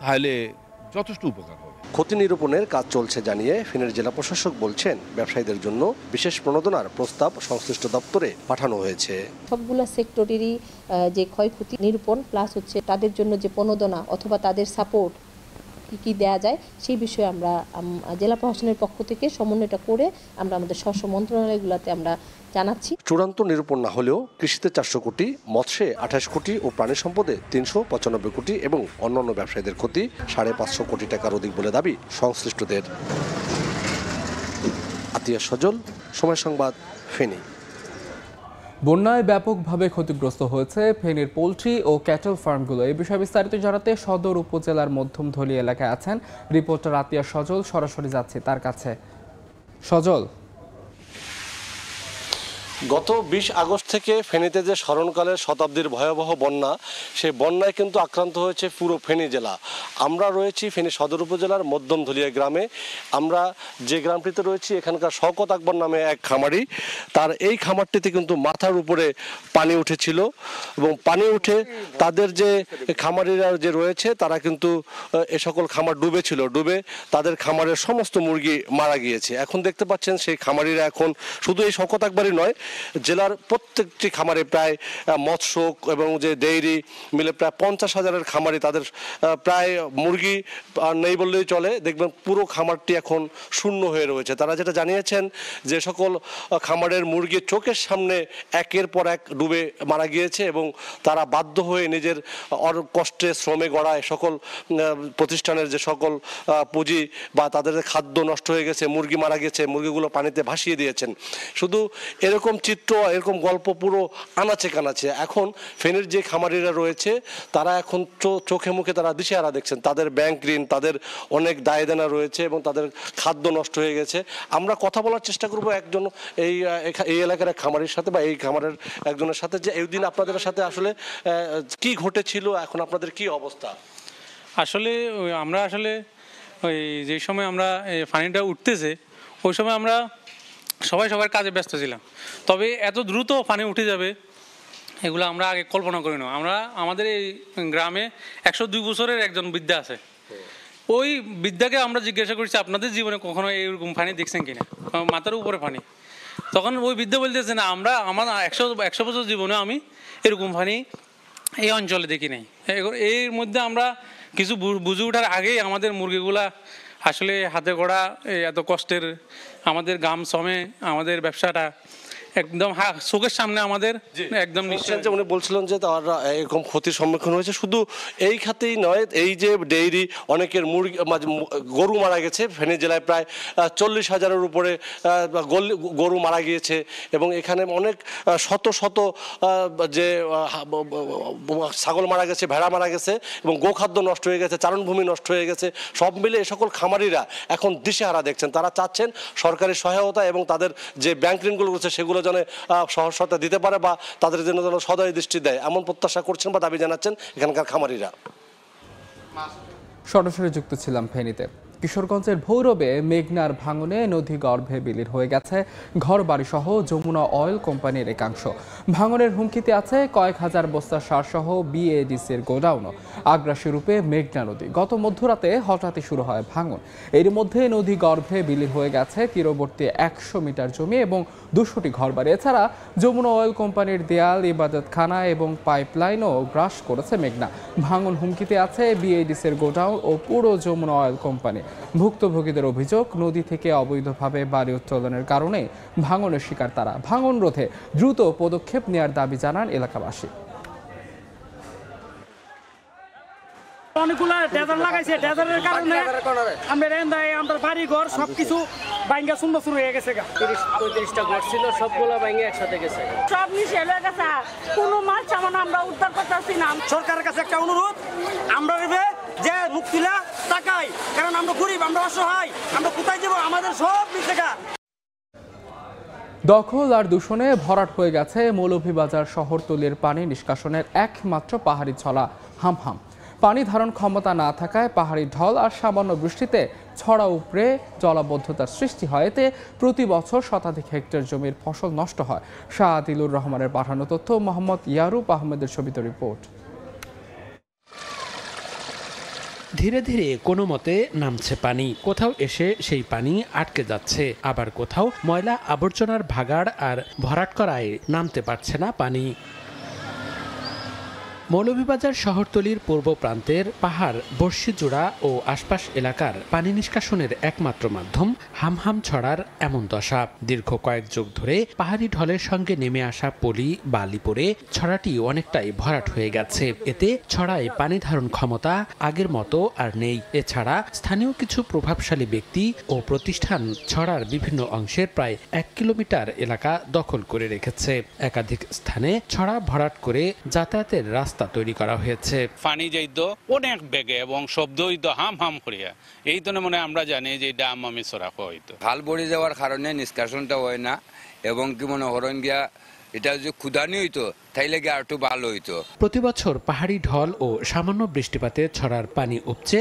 [SPEAKER 5] তাহলে যথেষ্ট উপকার
[SPEAKER 3] ক্ষতি নিরূপণের কাজ চলছে জানিয়ে ফিনের জেলা প্রশাসক বলছেন ব্যবসায়ীদের জন্য বিশেষ প্রণোদনার প্রস্তাব সংশ্লিষ্ট দপ্তরে পাঠানো হয়েছে
[SPEAKER 7] সবগুলো সেক্টরেরই যে ক্ষয়ক্ষতি নিরূপণ প্লাস হচ্ছে তাদের জন্য যে প্রণোদনা অথবা তাদের সাপোর্ট কি কি দেয়া যায় সেই বিষয়ে আমরা জেলা প্রশাসনের পক্ষ থেকে সমন্বয়টা করে আমরা আমাদের শস্য মন্ত্রণালয়গুলোতে আমরা জানাচ্ছি
[SPEAKER 3] চূড়ান্ত নিরূপণ না হলেও কৃষিতে চারশো কোটি মৎস্যে আঠাশ কোটি ও প্রাণী সম্পদে তিনশো পঁচানব্বই কোটি এবং অন্যান্য ব্যবসায়ীদের ক্ষতি সাড়ে পাঁচশো কোটি টাকার অধিক বলে দাবি সংশ্লিষ্টদের আতিয়া সজল সময় সংবাদ ফেনী
[SPEAKER 1] বন্যায় ব্যাপকভাবে ক্ষতিগ্রস্ত হয়েছে ফেনীর পোলট্রি ও ক্যাটল ফার্মগুলো এই বিষয়ে বিস্তারিত জানাতে সদর উপজেলার মধ্যমধলি এলাকায় আছেন রিপোর্টার আতিয়া সজল সরাসরি যাচ্ছে তার কাছে সজল
[SPEAKER 3] গত বিশ আগস্ট থেকে ফেনীতে যে স্মরণকালের শতাব্দীর ভয়াবহ বন্যা সেই বন্যায় কিন্তু আক্রান্ত হয়েছে পুরো ফেনী জেলা আমরা রয়েছি ফেনী সদর উপজেলার মধ্যমধলিয়া গ্রামে আমরা যে গ্রামটিতে রয়েছি এখানকার শকত আকবর নামে এক খামারি তার এই খামারটিতে কিন্তু মাথার উপরে পানি উঠেছিল এবং পানি উঠে তাদের যে খামারিরা যে রয়েছে তারা কিন্তু এ সকল খামার ডুবে ছিল ডুবে তাদের খামারের সমস্ত মুরগি মারা গিয়েছে এখন দেখতে পাচ্ছেন সেই খামারিরা এখন শুধু এই শকত আকবরই নয় জেলার প্রত্যেকটি খামারে প্রায় মৎস্য এবং যে ডেইরি মিলে প্রায় পঞ্চাশ হাজারের খামারে তাদের প্রায় মুরগি আর নেই বললেই চলে দেখবেন পুরো খামারটি এখন শূন্য হয়ে রয়েছে তারা যেটা জানিয়েছেন যে সকল খামারের মুরগি চোখের সামনে একের পর এক ডুবে মারা গিয়েছে এবং তারা বাধ্য হয়ে নিজের অর কষ্টে শ্রমে গড়ায় সকল প্রতিষ্ঠানের যে সকল পুঁজি বা তাদের খাদ্য নষ্ট হয়ে গেছে মুরগি মারা গেছে মুরগিগুলো পানিতে ভাসিয়ে দিয়েছেন শুধু এরকম এরকম চিত্র এরকম গল্প পুরো আনাচে কানাচে এখন ফেনের যে খামারিরা রয়েছে তারা এখন চোখে মুখে তারা দিশেহারা দেখছেন তাদের ব্যাংক ঋণ তাদের অনেক দেনা রয়েছে এবং তাদের খাদ্য নষ্ট হয়ে গেছে আমরা কথা বলার চেষ্টা করব একজন এই এই এলাকার এক খামারির সাথে বা এই খামারের একজনের সাথে যে এই দিন আপনাদের সাথে আসলে কি ঘটেছিল এখন আপনাদের কি অবস্থা
[SPEAKER 8] আসলে আমরা আসলে ওই যে সময় আমরা ফানিটা উঠতেছে ওই সময় আমরা সবাই সবার কাজে ব্যস্ত ছিলাম তবে এত দ্রুত পানি উঠে যাবে এগুলো আমরা আগে কল্পনা করি না আমরা আমাদের এই গ্রামে একশো দুই বছরের একজন বিদ্যা আছে ওই বিদ্যাকে আমরা জিজ্ঞাসা করছি আপনাদের জীবনে কখনো এইরকম পানি দেখছেন কিনা মাথার উপরে পানি তখন ওই বিদ্যা বলতেছে না আমরা আমার একশো একশো বছর জীবনে আমি এরকম পানি এই অঞ্চলে দেখি নাই এর মধ্যে আমরা কিছু বুঝে ওঠার আগেই আমাদের মুরগিগুলা আসলে হাতে গড়া এত কষ্টের আমাদের গ্রাম সমে আমাদের ব্যবসাটা একদম চোখের সামনে আমাদের একদম নিশ্চয়
[SPEAKER 3] উনি বলছিলেন যে তার এরকম ক্ষতির সম্মুখীন হয়েছে শুধু এই খাতেই নয় এই যে ডেইরি অনেকের মুরগি গরু মারা গেছে ফেনী জেলায় প্রায় চল্লিশ হাজারের উপরে গরু মারা গিয়েছে এবং এখানে অনেক শত শত যে ছাগল মারা গেছে ভেড়া মারা গেছে এবং গোখাদ্য নষ্ট হয়ে গেছে চারণভূমি নষ্ট হয়ে গেছে সব মিলে এ সকল খামারিরা এখন দিশেহারা দেখছেন তারা চাচ্ছেন সরকারি সহায়তা এবং তাদের যে ব্যাংক ঋণগুলো রয়েছে সেগুলো যেন সহসতা দিতে পারে বা তাদের জন্য যেন সদয় দৃষ্টি দেয় এমন প্রত্যাশা করছেন বা দাবি জানাচ্ছেন এখানকার খামারিরা
[SPEAKER 1] সরাসরি যুক্ত ছিলাম ফেনীতে কিশোরগঞ্জের ভৈরবে মেঘনার ভাঙনে নদী গর্ভে বিলীন হয়ে গেছে ঘর বাড়িসহ যমুনা অয়েল কোম্পানির একাংশ ভাঙনের হুমকিতে আছে কয়েক হাজার বস্তা সারসহ বিএডিসির গোডাউনও আগ্রাসী রূপে মেঘনা নদী গত মধ্যরাতে হঠাৎই শুরু হয় ভাঙন এর মধ্যে নদী গর্ভে বিলীন হয়ে গেছে তীরবর্তী একশো মিটার জমি এবং দুশোটি ঘরবাড়ি এছাড়া যমুনা অয়েল কোম্পানির দেয়াল ইবাদতখানা এবং পাইপলাইনও গ্রাস করেছে মেঘনা ভাঙন হুমকিতে আছে বিএডিসির গোডাউন ও পুরো যমুনা অয়েল কোম্পানি ভুক্তভোগীদের অভিযোগ নদী থেকে অবৈধভাবে বাড়ি উত্তোলনের কারণে ভাঙনের শিকার তারা ভাঙন রোধে দ্রুত পদক্ষেপ নেওয়ার দাবি জানান এলাকাবাসী
[SPEAKER 11] আমরা কোনো আমরা উদ্ধার না সরকারের কাছে একটা অনুরোধ আমরা যে মুখ তুলা তাকাই কারণ আমরা গরিব আমরা অসহায় আমরা কোথায় যাব আমাদের সব টাকা
[SPEAKER 1] দখল আর দূষণে ভরাট হয়ে গেছে মৌলভীবাজার শহরতলির পানি নিষ্কাশনের একমাত্র পাহাড়ি ছলা হামহাম পানি ধারণ ক্ষমতা না থাকায় পাহাড়ি ঢল আর সামান্য বৃষ্টিতে ছড়া উপড়ে জলাবদ্ধতার সৃষ্টি হয় এতে প্রতি বছর শতাধিক হেক্টর জমির ফসল নষ্ট হয় শাহ আদিলুর রহমানের পাঠানো তথ্য মোহাম্মদ ইয়ারুপ আহমেদের ছবিতে রিপোর্ট
[SPEAKER 8] ধীরে ধীরে কোনো মতে নামছে পানি কোথাও এসে সেই পানি আটকে যাচ্ছে আবার কোথাও ময়লা আবর্জনার ভাগাড় আর ভরাট করায় নামতে পারছে না পানি মৌলভীবাজার শহরতলির পূর্ব প্রান্তের পাহাড় বর্ষিজোড়া ও আশপাশ এলাকার পানি নিষ্কাশনের একমাত্র মাধ্যম হামহাম ছড়ার এমন দশা দীর্ঘ কয়েক যুগ ধরে পাহাড়ি ঢলের সঙ্গে নেমে আসা পলি বালি পড়ে ছড়াটি অনেকটাই ভরাট হয়ে গেছে এতে ছড়ায় পানি ধারণ ক্ষমতা আগের মতো আর নেই এছাড়া স্থানীয় কিছু প্রভাবশালী ব্যক্তি ও প্রতিষ্ঠান ছড়ার বিভিন্ন অংশের প্রায় এক কিলোমিটার এলাকা দখল করে রেখেছে একাধিক স্থানে ছড়া ভরাট করে যাতায়াতের রাস্তা রাস্তা তৈরি করা হয়েছে
[SPEAKER 5] পানি যাইতো অনেক বেগে এবং শব্দ হইতো হাম হাম করিয়া এই তো মনে আমরা জানি যে এটা আম আমি সরা হইতো হাল ভরে যাওয়ার কারণে নিষ্কাশনটা হয় না এবং কি মনে হরণ গিয়া এটা যে ক্ষুদানি হইতো তাইলে গিয়ে ভালো হইতো
[SPEAKER 8] প্রতি বছর পাহাড়ি ঢল ও সামান্য বৃষ্টিপাতে ছড়ার পানি উপচে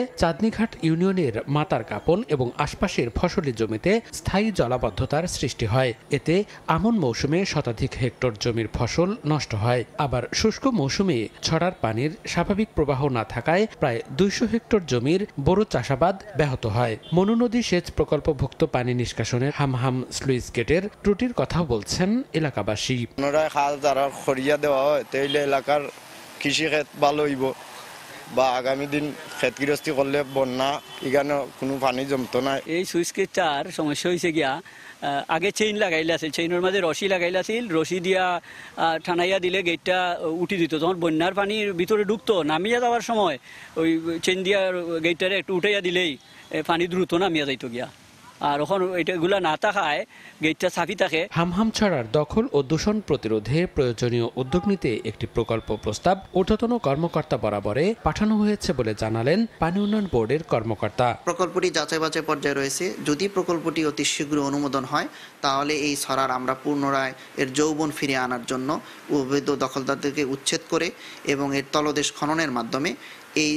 [SPEAKER 8] ইউনিয়নের মাতার কাপন এবং আশপাশের ফসলি জমিতে স্থায়ী জলাবদ্ধতার সৃষ্টি হয় এতে আমন মৌসুমে শতাধিক হেক্টর জমির ফসল নষ্ট হয় আবার শুষ্ক মৌসুমে ছড়ার পানির স্বাভাবিক প্রবাহ না থাকায় প্রায় দুইশো হেক্টর জমির বড় চাষাবাদ ব্যাহত হয় মনু নদী সেচ প্রকল্পভুক্ত পানি নিষ্কাশনের হামহাম স্লুইস গেটের ত্রুটির কথা বলছেন এলাকাবাসী
[SPEAKER 10] খাল যারা দেওয়া হয় তাহলে এলাকার কৃষিক্ষেত ভালো হইব বা আগামী দিন ক্ষেত গৃহস্থী করলে
[SPEAKER 6] বন্যা এখানে কোনো পানি জমতো না এই সুইচ গেটটার সমস্যা হয়েছে গিয়া আগে চেইন লাগাইলে আছে চেইনের মাঝে রশি লাগাইলে আছিল রশি দিয়া ঠানাইয়া দিলে গেটটা উঠি দিত তখন বন্যার পানির ভিতরে ঢুকতো নামিয়া যাওয়ার সময় ওই চেইন দিয়া গেটটারে একটু উঠাইয়া দিলেই পানি দ্রুত নামিয়া যাইতো গিয়া আর ওখান এটাগুলো না থাকায় গেটটা সাফি থাকে
[SPEAKER 8] হামহাম ছড়ার দখল ও দূষণ প্রতিরোধে প্রয়োজনীয় উদ্যোগ নিতে একটি প্রকল্প প্রস্তাব ঊর্ধ্বতন কর্মকর্তা বরাবরে পাঠানো হয়েছে বলে জানালেন পানি উন্নয়ন বোর্ডের কর্মকর্তা
[SPEAKER 6] প্রকল্পটি যাচাই বাছাই পর্যায়ে রয়েছে যদি প্রকল্পটি অতি শীঘ্র অনুমোদন হয় তাহলে এই ছড়ার আমরা পুনরায় এর যৌবন ফিরে আনার জন্য অবৈধ দখলদারদেরকে উচ্ছেদ করে এবং এর তলদেশ খননের মাধ্যমে এই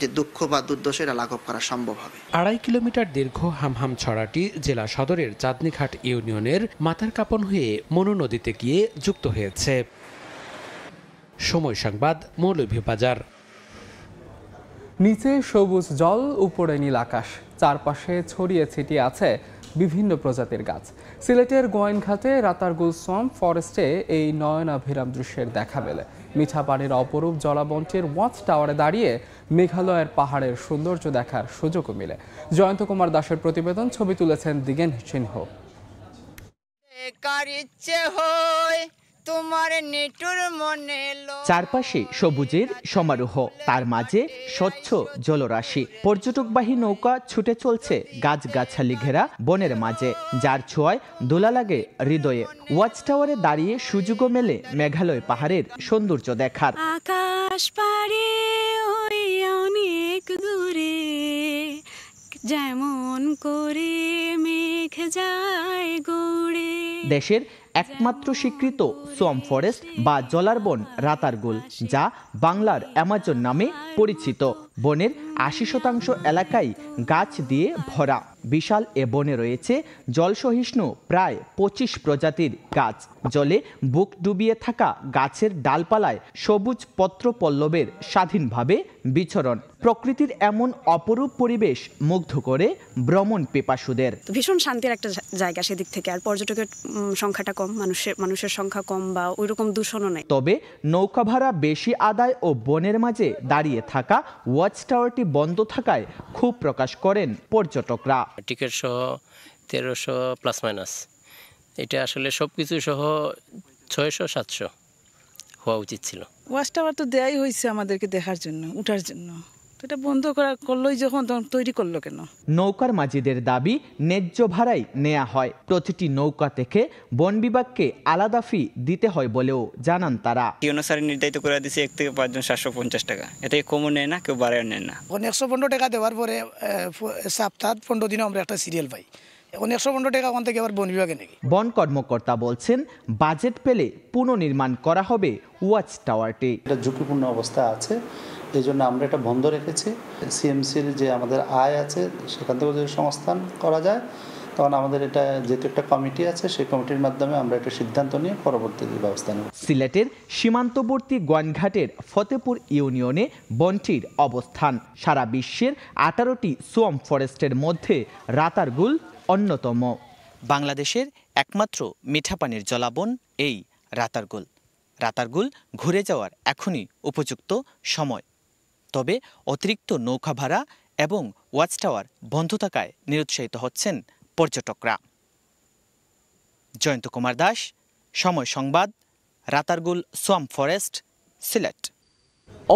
[SPEAKER 6] যে দুঃখ বা দুর্দশা এটা লাঘব করা সম্ভব হবে
[SPEAKER 8] আড়াই কিলোমিটার দীর্ঘ হামহাম ছড়াটি জেলা সদরের চাঁদনিঘাট ইউনিয়নের মাথার কাপন হয়ে মনো নদীতে গিয়ে যুক্ত হয়েছে সময় সংবাদ মৌলভীবাজার নিচে সবুজ জল
[SPEAKER 1] উপরে নীল আকাশ চারপাশে ছড়িয়ে ছিটিয়ে আছে বিভিন্ন প্রজাতির গাছ সিলেটের গোয়েনঘাটে রাতারগুল সোয়াম ফরেস্টে এই নয়নাভিরাম দৃশ্যের দেখা মেলে মিঠা পানির অপরূপ জলাবন্টের ওয়াচ টাওয়ারে দাঁড়িয়ে মেঘালয়ের পাহাড়ের সৌন্দর্য দেখার সুযোগও মিলে জয়ন্ত কুমার দাসের প্রতিবেদন ছবি তুলেছেন দিগেন সিংহ
[SPEAKER 6] তোমার নেটুর মনে
[SPEAKER 9] চারপাশে সবুজের সমারোহ তার মাঝে স্বচ্ছ জলরাশি পর্যটকবাহী নৌকা ছুটে চলছে গাছগাছালি ঘেরা বনের মাঝে যার ছোঁয়ায় দোলা লাগে হৃদয়ে ওয়াচ টাওয়ারে দাঁড়িয়ে সুযোগ মেলে মেঘালয় পাহাড়ের সৌন্দর্য দেখার
[SPEAKER 7] আকাশ পারে ওই অনেক দূরে যেমন করে মেঘ যায় গৌড়ে
[SPEAKER 9] দেশের একমাত্র স্বীকৃত সোয়াম ফরেস্ট বা জলার রাতার রাতারগুল যা বাংলার অ্যামাজন নামে পরিচিত বনের আশি শতাংশ এলাকাই গাছ দিয়ে ভরা বিশাল এ বনে রয়েছে জলসহিষ্ণু প্রায় পঁচিশ প্রজাতির গাছ জলে বুক ডুবিয়ে থাকা গাছের ডালপালায় সবুজ পত্র পল্লবের স্বাধীনভাবে বিচরণ প্রকৃতির এমন অপরূপ পরিবেশ মুগ্ধ করে ভ্রমণ পেপাসুদের
[SPEAKER 8] ভীষণ শান্তির একটা জায়গা সেদিক থেকে আর
[SPEAKER 9] পর্যটকের সংখ্যাটা কম মানুষের মানুষের সংখ্যা কম বা ওই রকম দূষণও নেই তবে নৌকা ভাড়া বেশি আদায় ও বনের মাঝে দাঁড়িয়ে থাকা ওয়াচ টাওয়ারটি বন্ধ থাকায় খুব প্রকাশ করেন পর্যটকরা টিকিট সহ তেরোশো প্লাস মাইনাস এটা আসলে সব কিছু সহ ছয়শো সাতশো হওয়া উচিত ছিল
[SPEAKER 6] ওয়াশ টাওয়ার তো দেয়াই হয়েছে আমাদেরকে দেখার জন্য উঠার জন্য এটা বন্ধ করা করলোই যখন
[SPEAKER 7] তৈরি করলো কেন
[SPEAKER 9] নৌকার মাঝিদের দাবি ন্যায্য ভাড়াই নেওয়া হয় প্রতিটি নৌকা থেকে বন বিভাগকে আলাদা ফি দিতে হয় বলেও জানান তারা
[SPEAKER 6] কি অনুসারে নির্ধারিত করে দিয়েছে এক থেকে পাঁচজন সাতশো পঞ্চাশ টাকা এতে কমও নেয় না কেউ বাড়ায় নেয় না
[SPEAKER 9] এখন একশো পনেরো টাকা দেওয়ার পরে সপ্তাহ পনেরো দিনে আমরা একটা সিরিয়াল পাই এখন একশো পনেরো টাকা ওখান থেকে আবার বন বিভাগে নাকি বন কর্মকর্তা বলছেন বাজেট পেলে পুনর্নির্মাণ করা হবে ওয়াচ
[SPEAKER 3] টাওয়ারটি এটা ঝুঁকিপূর্ণ অবস্থা আছে এই জন্য আমরা এটা বন্ধ রেখেছি সিএমসির যে আমাদের আয় আছে সেখান থেকে যদি সংস্থান করা যায় তখন আমাদের এটা যেহেতু একটা কমিটি আছে সেই কমিটির মাধ্যমে আমরা একটা সিদ্ধান্ত নিয়ে পরবর্তী ব্যবস্থা নেব
[SPEAKER 9] সিলেটের সীমান্তবর্তী গোয়ানঘাটের ফতেপুর ইউনিয়নে বনটির অবস্থান সারা বিশ্বের আঠারোটি সোয়াম ফরেস্টের মধ্যে রাতারগুল অন্যতম বাংলাদেশের একমাত্র মিঠাপানির জলাবন এই রাতারগুল রাতারগুল ঘুরে যাওয়ার এখনই উপযুক্ত সময় তবে অতিরিক্ত নৌকা ভাড়া এবং ওয়াচ টাওয়ার বন্ধ থাকায় নিরুৎসাহিত হচ্ছেন পর্যটকরা জয়ন্ত কুমার দাস সময় সংবাদ রাতারগুল সোয়াম ফরেস্ট সিলেট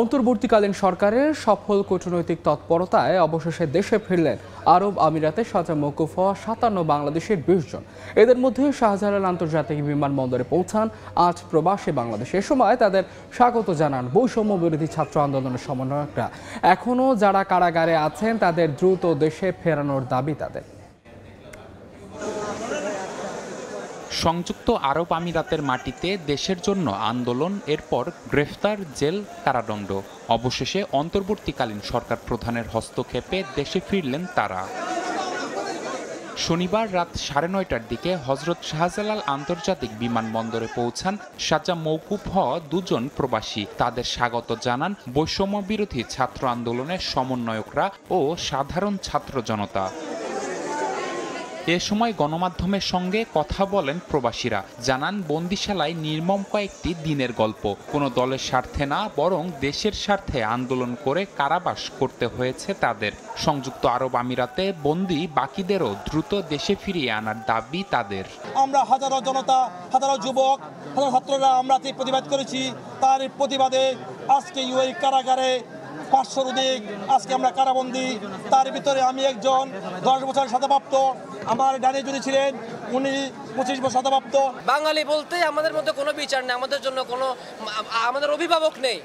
[SPEAKER 1] অন্তর্বর্তীকালীন সরকারের সফল কূটনৈতিক তৎপরতায় অবশেষে দেশে ফিরলেন আরব আমিরাতে সাজা মৌকুফ হওয়া সাতান্ন বাংলাদেশের বিশ জন এদের মধ্যে শাহজালাল আন্তর্জাতিক বিমানবন্দরে পৌঁছান আজ প্রবাসী বাংলাদেশ এ সময় তাদের স্বাগত জানান বৈষম্য বিরোধী ছাত্র আন্দোলনের সমন্বয়করা এখনও যারা কারাগারে আছেন তাদের দ্রুত দেশে ফেরানোর দাবি তাদের
[SPEAKER 5] সংযুক্ত আরব আমিরাতের মাটিতে দেশের জন্য আন্দোলন এরপর গ্রেফতার জেল কারাদণ্ড অবশেষে অন্তর্বর্তীকালীন সরকার প্রধানের হস্তক্ষেপে দেশে ফিরলেন তারা শনিবার রাত সাড়ে নয়টার দিকে হজরত শাহজালাল আন্তর্জাতিক বিমানবন্দরে পৌঁছান সাজা মৌকুব হওয়া দুজন প্রবাসী তাদের স্বাগত জানান বৈষম্য বিরোধী ছাত্র আন্দোলনের সমন্বয়করা ও সাধারণ ছাত্র জনতা এ সময় গণমাধ্যমের সঙ্গে কথা বলেন প্রবাসীরা জানান বন্দিশালায় নির্মম কয়েকটি দিনের গল্প কোনো দলের স্বার্থে না বরং দেশের স্বার্থে আন্দোলন করে কারাবাস করতে হয়েছে তাদের সংযুক্ত আরব আমিরাতে বন্দি বাকিদেরও দ্রুত দেশে ফিরিয়ে আনার দাবি তাদের
[SPEAKER 3] আমরা হাজারো জনতা হাজারো যুবক ছাত্ররা আমরা প্রতিবাদ করেছি তার প্রতিবাদে আজকে ইউএই কারাগারে পাঁচশোর অধিক আজকে আমরা কারাবন্দি তার ভিতরে আমি একজন দশ বছর সাদাপ্রাপ্ত আমার ডানে যদি ছিলেন উনি
[SPEAKER 11] পঁচিশ বছর সাদাপ্রাপ্ত
[SPEAKER 6] বাঙালি বলতে আমাদের মধ্যে কোনো বিচার নেই আমাদের জন্য কোনো আমাদের
[SPEAKER 11] অভিভাবক নেই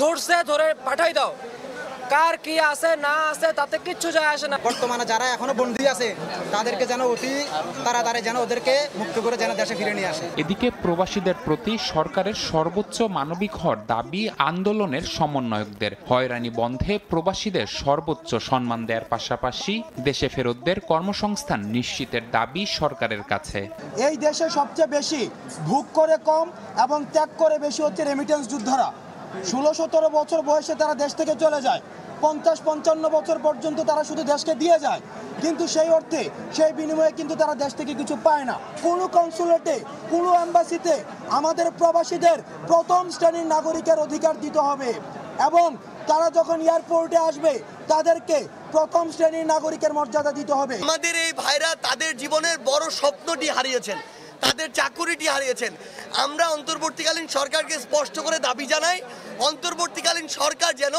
[SPEAKER 11] ধরছে ধরে পাঠাই দাও কার কি আছে না আছে তাতে কিছু যায় আসে না বর্তমানে যারা এখনো বন্দী আছে তাদেরকে যেন অতি তাড়াতাড়ি যেন
[SPEAKER 10] ওদেরকে মুক্ত করে যেন দেশে ফিরে নিয়ে আসে
[SPEAKER 5] এদিকে প্রবাসীদের প্রতি সরকারের সর্বোচ্চ মানবিক হর দাবি আন্দোলনের সমন্বয়কদের হয়রানি বন্ধে প্রবাসীদের সর্বোচ্চ সম্মান দেওয়ার পাশাপাশি দেশে ফেরতদের কর্মসংস্থান নিশ্চিতের দাবি সরকারের কাছে
[SPEAKER 11] এই দেশে সবচেয়ে বেশি ভুগ করে কম এবং ত্যাগ করে বেশি হচ্ছে রেমিটেন্স যোদ্ধারা ষোলো সতেরো বছর বয়সে তারা দেশ থেকে চলে যায় পঞ্চাশ পঞ্চান্ন বছর পর্যন্ত তারা শুধু দেশকে দিয়ে যায় কিন্তু সেই অর্থে সেই বিনিময়ে কিন্তু তারা দেশ থেকে কিছু পায় না কোনো কনসুলেটে কোনো অ্যাম্বাসিতে আমাদের প্রবাসীদের প্রথম শ্রেণীর নাগরিকের অধিকার দিতে হবে এবং তারা যখন এয়ারপোর্টে আসবে তাদেরকে প্রথম শ্রেণীর নাগরিকের মর্যাদা দিতে হবে আমাদের এই ভাইরা তাদের জীবনের বড় স্বপ্নটি
[SPEAKER 10] হারিয়েছেন তাদের চাকুরিটি হারিয়েছেন আমরা অন্তর্বর্তীকালীন সরকারকে স্পষ্ট করে দাবি জানাই অন্তর্বর্তীকালীন সরকার যেন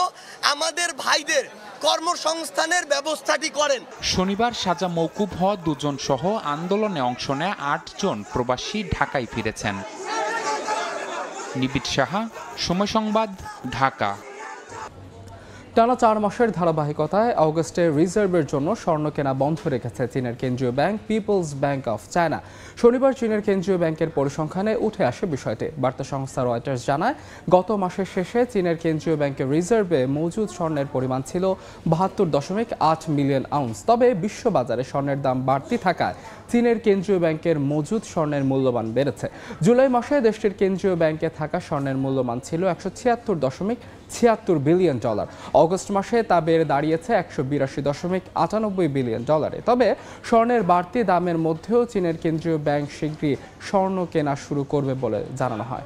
[SPEAKER 10] আমাদের ভাইদের কর্মসংস্থানের ব্যবস্থাটি করেন
[SPEAKER 5] শনিবার সাজা মৌকুব হওয়া দুজন সহ আন্দোলনে অংশ নেয় আটজন প্রবাসী ঢাকায় ফিরেছেন নিবিড় সাহা সময় সংবাদ ঢাকা
[SPEAKER 1] টানা চার মাসের ধারাবাহিকতায় অগস্টে রিজার্ভের জন্য স্বর্ণ কেনা বন্ধ রেখেছে চীনের কেন্দ্রীয় bank people's bank of China শনিবার চীনের কেন্দ্রীয় ব্যাংকের পরিসংখ্যানে উঠে আসে বিষয়টি বার্তা সংস্থা রয়টার্স জানায় গত মাসের শেষে চীনের কেন্দ্রীয় ব্যাংকের রিজার্ভে মজুদ স্বর্ণের পরিমাণ ছিল বাহাত্তর দশমিক আট মিলিয়ন আউন্স তবে বিশ্ববাজারে স্বর্ণের দাম বাড়তি থাকায় চীনের কেন্দ্রীয় ব্যাংকের মজুদ স্বর্ণের মূল্যমান বেড়েছে জুলাই মাসে দেশটির কেন্দ্রীয় ব্যাংকে থাকা স্বর্ণের মূল্যমান ছিল একশো দশমিক ছিয়াত্তর বিলিয়ন ডলার অগস্ট মাসে তা বেড়ে দাঁড়িয়েছে একশো বিরাশি দশমিক আটানব্বই বিলিয়ন ডলারে তবে স্বর্ণের বাড়তি দামের মধ্যেও চীনের কেন্দ্রীয় ব্যাংক শীঘ্রই স্বর্ণ কেনা শুরু করবে বলে জানানো হয়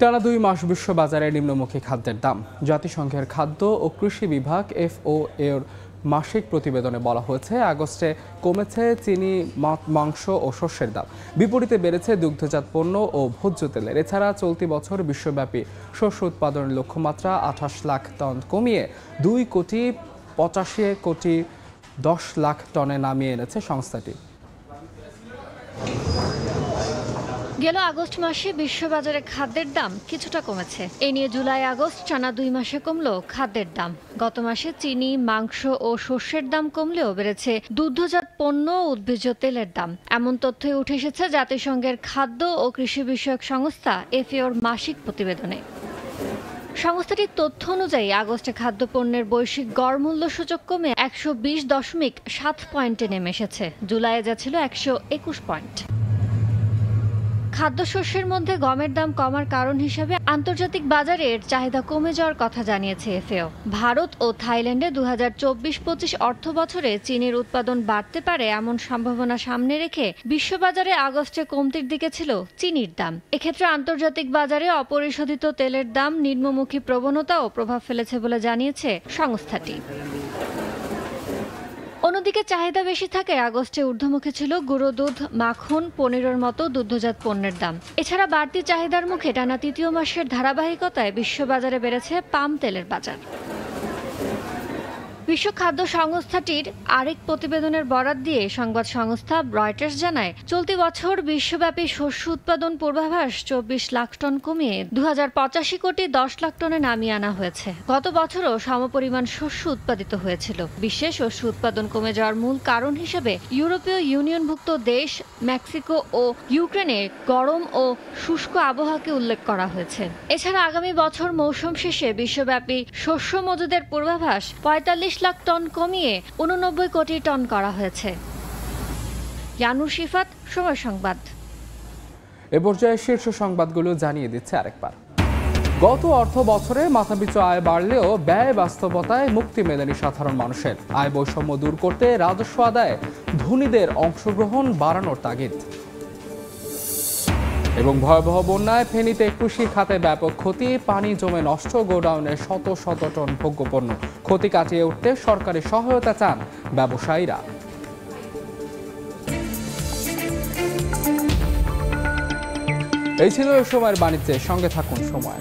[SPEAKER 9] টানা দুই মাস বাজারে নিম্নমুখী খাদ্যের দাম
[SPEAKER 1] জাতিসংঘের খাদ্য ও কৃষি বিভাগ এফও এর মাসিক প্রতিবেদনে বলা হয়েছে আগস্টে কমেছে চিনি মাংস ও শস্যের দাম বিপরীতে বেড়েছে দুগ্ধজাত পণ্য ও ভোজ্য তেলের এছাড়া চলতি বছর বিশ্বব্যাপী শস্য উৎপাদনের লক্ষ্যমাত্রা আঠাশ লাখ টন কমিয়ে দুই কোটি পঁচাশি কোটি দশ লাখ টনে নামিয়ে এনেছে সংস্থাটি
[SPEAKER 4] গেল আগস্ট মাসে বিশ্ববাজারে খাদ্যের দাম কিছুটা কমেছে এ নিয়ে জুলাই আগস্ট টানা দুই মাসে কমলো খাদ্যের দাম গত মাসে চিনি মাংস ও শস্যের দাম কমলেও বেড়েছে দুগ্ধজাত পণ্য ও উদ্ভিজ্জ তেলের দাম এমন তথ্যই উঠে এসেছে জাতিসংঘের খাদ্য ও কৃষি বিষয়ক সংস্থা এফিওর মাসিক প্রতিবেদনে সংস্থাটির তথ্য অনুযায়ী আগস্টে খাদ্যপণ্যের বৈশ্বিক গড় মূল্য সূচক কমে একশো দশমিক সাত পয়েন্টে নেমে এসেছে জুলাইয়ে যা ছিল একশো একুশ পয়েন্ট খাদ্যশস্যের মধ্যে গমের দাম কমার কারণ হিসেবে আন্তর্জাতিক বাজারে এর চাহিদা কমে যাওয়ার কথা জানিয়েছে এফএও ভারত ও থাইল্যান্ডে দু হাজার চব্বিশ পঁচিশ অর্থ বছরে চীনের উৎপাদন বাড়তে পারে এমন সম্ভাবনা সামনে রেখে বিশ্ববাজারে আগস্টে কমতির দিকে ছিল চিনির দাম এক্ষেত্রে আন্তর্জাতিক বাজারে অপরিশোধিত তেলের দাম নিম্নমুখী প্রবণতাও প্রভাব ফেলেছে বলে জানিয়েছে সংস্থাটি অন্যদিকে চাহিদা বেশি থাকায় আগস্টে ঊর্ধ্বমুখী ছিল গুঁড়ো দুধ মাখন পনিরের মতো দুগ্ধজাত পণ্যের দাম এছাড়া বাড়তি চাহিদার মুখে টানা তৃতীয় মাসের ধারাবাহিকতায় বিশ্ববাজারে বেড়েছে পাম তেলের বাজার বিশ্ব খাদ্য সংস্থাটির আরেক প্রতিবেদনের বরাত দিয়ে সংবাদ সংস্থা রয়টার্স জানায় চলতি বছর বিশ্বব্যাপী শস্য উৎপাদন পূর্বাভাস চব্বিশ লাখ টন কমিয়ে দু কোটি দশ লাখ টনে নামিয়ে আনা হয়েছে গত বছরও সমপরিমাণ শস্য উৎপাদিত হয়েছিল বিশ্বে শস্য উৎপাদন কমে যাওয়ার মূল কারণ হিসেবে ইউরোপীয় ইউনিয়নভুক্ত দেশ মেক্সিকো ও ইউক্রেনে গরম ও শুষ্ক আবহাওয়াকে উল্লেখ করা হয়েছে এছাড়া আগামী বছর মৌসুম শেষে বিশ্বব্যাপী শস্য মজুদের পূর্বাভাস পঁয়তাল্লিশ লাখ টন কমিয়ে উননব্বই কোটি টন করা হয়েছে ইয়ানুর শিফাত সময় সংবাদ
[SPEAKER 1] এ পর্যায়ে শীর্ষ সংবাদগুলো জানিয়ে দিচ্ছে আরেকবার গত অর্থ বছরে মাথাপিছু আয় বাড়লেও ব্যয় বাস্তবতায় মুক্তি মেলেনি সাধারণ মানুষের আয় বৈষম্য দূর করতে রাজস্ব আদায় ধনীদের অংশগ্রহণ বাড়ানোর তাগিদ এবং ভয়াবহ বন্যায় ফেনীতে কৃষি খাতে ব্যাপক ক্ষতি পানি জমে নষ্ট গোডাউনে শত শত টন ভোগ্যপণ্য ক্ষতি কাটিয়ে উঠতে সরকারি সহায়তা চান ব্যবসায়ীরা এই ছিল সময়ের বাণিজ্যে সঙ্গে থাকুন সময়